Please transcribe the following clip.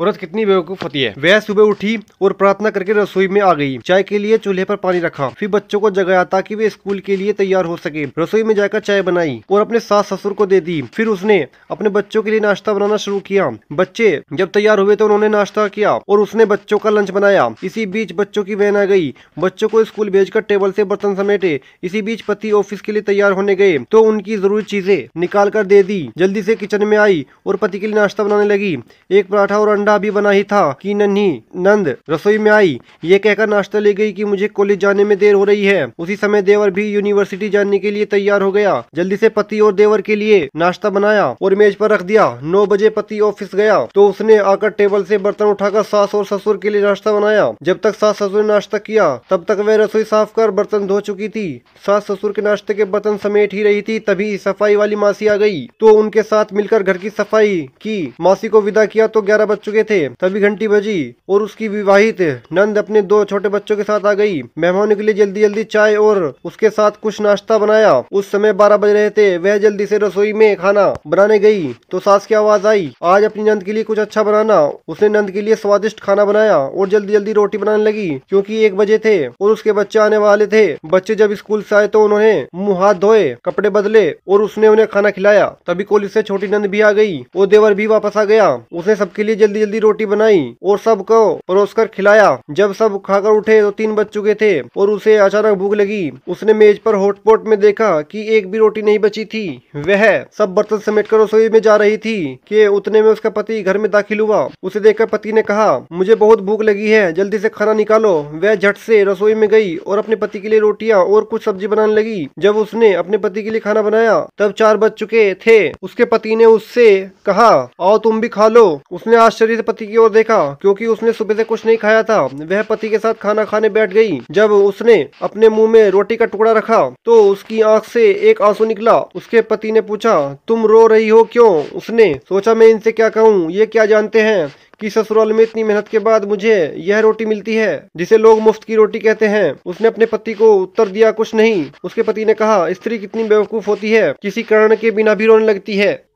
औरत कितनी बेवकूफ होती है वह सुबह उठी और प्रार्थना करके रसोई में आ गई चाय के लिए चूल्हे पर पानी रखा फिर बच्चों को जगाया ताकि वे स्कूल के लिए तैयार हो सके रसोई में जाकर चाय बनाई और अपने सास ससुर को दे दी फिर उसने अपने बच्चों के लिए नाश्ता बनाना शुरू किया बच्चे जब तैयार हुए तो उन्होंने नाश्ता किया और उसने बच्चों का लंच बनाया इसी बीच बच्चों की बहन आ गई बच्चों को स्कूल भेजकर टेबल से बर्तन समेटे इसी बीच पति ऑफिस के लिए तैयार होने गए तो उनकी जरूरी चीजें निकाल कर दे दी जल्दी से किचन में आई और पति के लिए नाश्ता बनाने लगी एक पराठा और अंडा भी बना ही था कि नन्ही नंद रसोई में आई ये कहकर नाश्ता ले गई कि मुझे कॉलेज जाने में देर हो रही है उसी समय देवर भी यूनिवर्सिटी जाने के लिए तैयार हो गया जल्दी से पति और देवर के लिए नाश्ता बनाया और मेज पर रख दिया नौ बजे पति ऑफिस गया तो उसने आकर टेबल से बर्तन उठाकर सास और ससुर के लिए नाश्ता बनाया जब तक सास ससुर ने नाश्ता किया तब तक वह रसोई साफ कर बर्तन धो चुकी थी सास ससुर के नाश्ते के बर्तन समेट ही रही थी तभी सफाई वाली मासी आ गई तो उनके साथ मिलकर घर की सफाई की मासी को विदा किया तो ग्यारह बज चुके थे तभी घंटी बजी और उसकी विवाहित नंद अपने दो छोटे बच्चों के साथ आ गई मेहमानों के लिए जल्दी जल्दी चाय और उसके साथ कुछ नाश्ता बनाया उस समय बारह बज रहे थे वह जल्दी से रसोई में खाना बनाने गई तो सास की आवाज आई आज अपनी नंद के लिए कुछ अच्छा बनाना उसने नंद के लिए स्वादिष्ट खाना बनाया और जल्दी जल्दी रोटी बनाने लगी क्योंकि एक बजे थे और उसके बच्चे आने वाले थे बच्चे जब स्कूल से आए तो उन्होंने मुंह हाथ धोए कपड़े बदले और उसने उन्हें खाना खिलाया तभी कॉलेज से छोटी नंद भी आ गई और देवर भी वापस आ गया उसने सबके लिए जल्दी जल्दी रोटी बनाई और सबको परोस कर खिलाया जब सब खाकर उठे तो तीन बज चुके थे और उसे अचानक भूख लगी उसने मेज पर हॉटपॉट में देखा कि एक भी रोटी नहीं बची थी वह सब बर्तन समेट कर रसोई में जा रही थी कि उतने में उसका पति घर में दाखिल हुआ उसे देखकर पति ने कहा मुझे बहुत भूख लगी है जल्दी से खाना निकालो वह झट से रसोई में गई और अपने पति के लिए रोटियाँ और कुछ सब्जी बनाने लगी जब उसने अपने पति के लिए खाना बनाया तब चार बज चुके थे उसके पति ने उससे कहा आओ तुम भी खा लो उसने आश्चर्य स्त्री पति की ओर देखा क्योंकि उसने सुबह से कुछ नहीं खाया था वह पति के साथ खाना खाने बैठ गई जब उसने अपने मुंह में रोटी का टुकड़ा रखा तो उसकी आंख से एक आंसू निकला उसके पति ने पूछा तुम रो रही हो क्यों उसने सोचा मैं इनसे क्या कहूँ ये क्या जानते हैं कि ससुराल में इतनी मेहनत के बाद मुझे यह रोटी मिलती है जिसे लोग मुफ्त की रोटी कहते हैं उसने अपने पति को उत्तर दिया कुछ नहीं उसके पति ने कहा स्त्री कितनी बेवकूफ होती है किसी कारण के बिना भी रोने लगती है